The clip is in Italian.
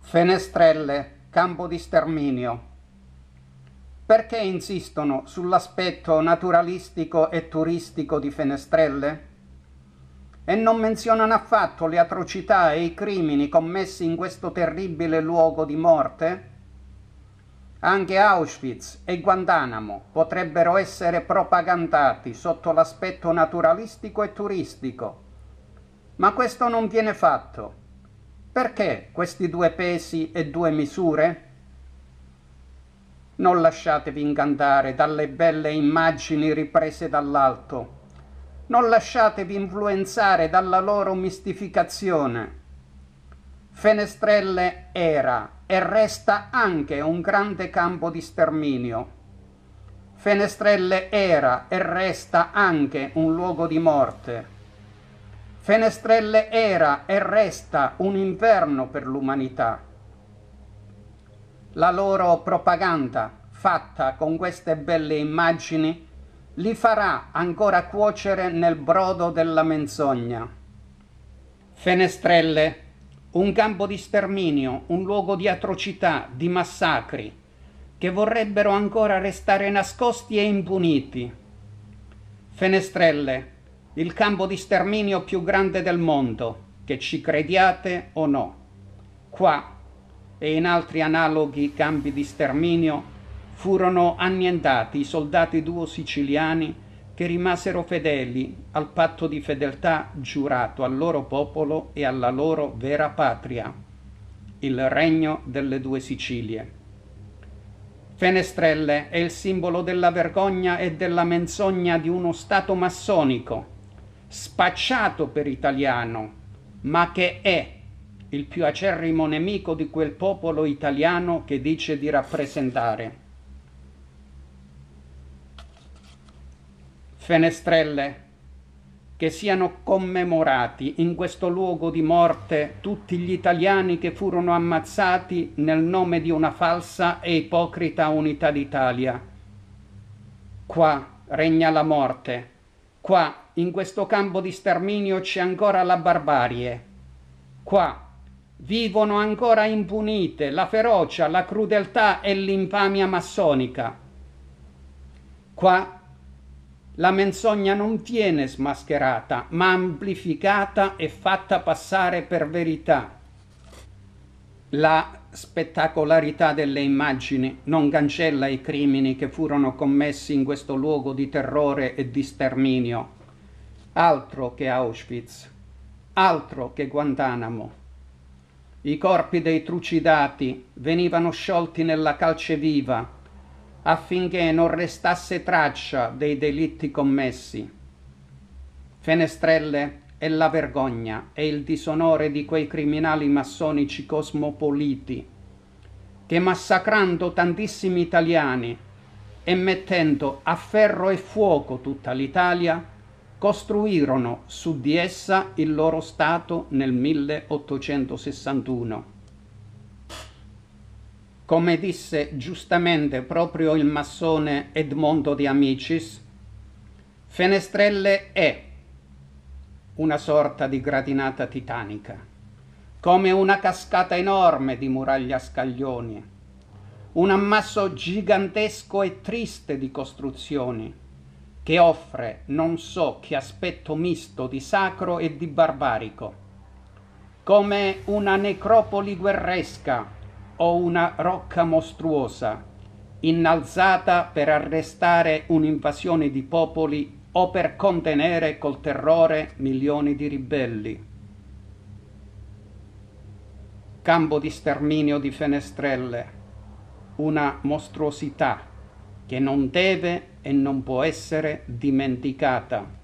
Fenestrelle, campo di sterminio. Perché insistono sull'aspetto naturalistico e turistico di Fenestrelle? E non menzionano affatto le atrocità e i crimini commessi in questo terribile luogo di morte? Anche Auschwitz e Guantanamo potrebbero essere propagandati sotto l'aspetto naturalistico e turistico. Ma questo non viene fatto. Perché questi due pesi e due misure? Non lasciatevi ingannare dalle belle immagini riprese dall'alto. Non lasciatevi influenzare dalla loro mistificazione Fenestrelle era e resta anche un grande campo di sterminio. Fenestrelle era e resta anche un luogo di morte. Fenestrelle era e resta un inferno per l'umanità. La loro propaganda, fatta con queste belle immagini, li farà ancora cuocere nel brodo della menzogna. Fenestrelle un campo di sterminio, un luogo di atrocità, di massacri, che vorrebbero ancora restare nascosti e impuniti. Fenestrelle, il campo di sterminio più grande del mondo, che ci crediate o no. Qua e in altri analoghi campi di sterminio furono annientati i soldati duo siciliani che rimasero fedeli al patto di fedeltà giurato al loro popolo e alla loro vera patria, il regno delle due Sicilie. Fenestrelle è il simbolo della vergogna e della menzogna di uno Stato massonico, spacciato per italiano, ma che è il più acerrimo nemico di quel popolo italiano che dice di rappresentare. Fenestrelle, che siano commemorati in questo luogo di morte tutti gli italiani che furono ammazzati nel nome di una falsa e ipocrita unità d'Italia. Qua regna la morte, qua in questo campo di sterminio c'è ancora la barbarie. Qua vivono ancora impunite la ferocia, la crudeltà e l'infamia massonica. Qua la menzogna non viene smascherata, ma amplificata e fatta passare per verità. La spettacolarità delle immagini non cancella i crimini che furono commessi in questo luogo di terrore e di sterminio. Altro che Auschwitz, altro che Guantanamo. I corpi dei trucidati venivano sciolti nella calce viva affinché non restasse traccia dei delitti commessi. Fenestrelle è la vergogna e il disonore di quei criminali massonici cosmopoliti che massacrando tantissimi italiani e mettendo a ferro e fuoco tutta l'Italia, costruirono su di essa il loro Stato nel 1861 come disse giustamente proprio il massone Edmondo di Amicis, Fenestrelle è una sorta di gradinata titanica, come una cascata enorme di muraglia a scaglioni, un ammasso gigantesco e triste di costruzioni, che offre non so che aspetto misto di sacro e di barbarico, come una necropoli guerresca o una rocca mostruosa, innalzata per arrestare un'invasione di popoli o per contenere col terrore milioni di ribelli. Campo di sterminio di Fenestrelle, una mostruosità che non deve e non può essere dimenticata.